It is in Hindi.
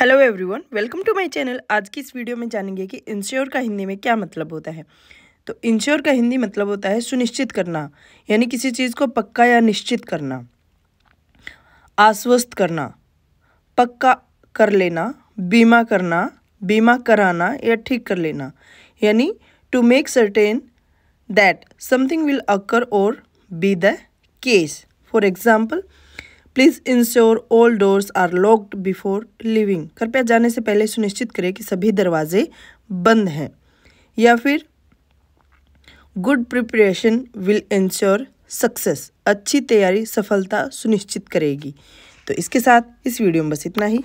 hello everyone welcome to my channel आज की इस वीडियो में जानेंगे कि इंश्योर का हिंदी में क्या मतलब होता है तो इंश्योर का हिंदी मतलब होता है सुनिश्चित करना यानी किसी चीज़ को पक्का या निश्चित करना आश्वस्त करना पक्का कर लेना बीमा करना बीमा कराना या ठीक कर लेना यानी to make certain that something will occur or be the case for example please ensure all doors are locked before leaving कृपया जाने से पहले सुनिश्चित करें कि सभी दरवाजे बंद हैं या फिर good preparation will ensure success अच्छी तैयारी सफलता सुनिश्चित करेगी तो इसके साथ इस वीडियो में बस इतना ही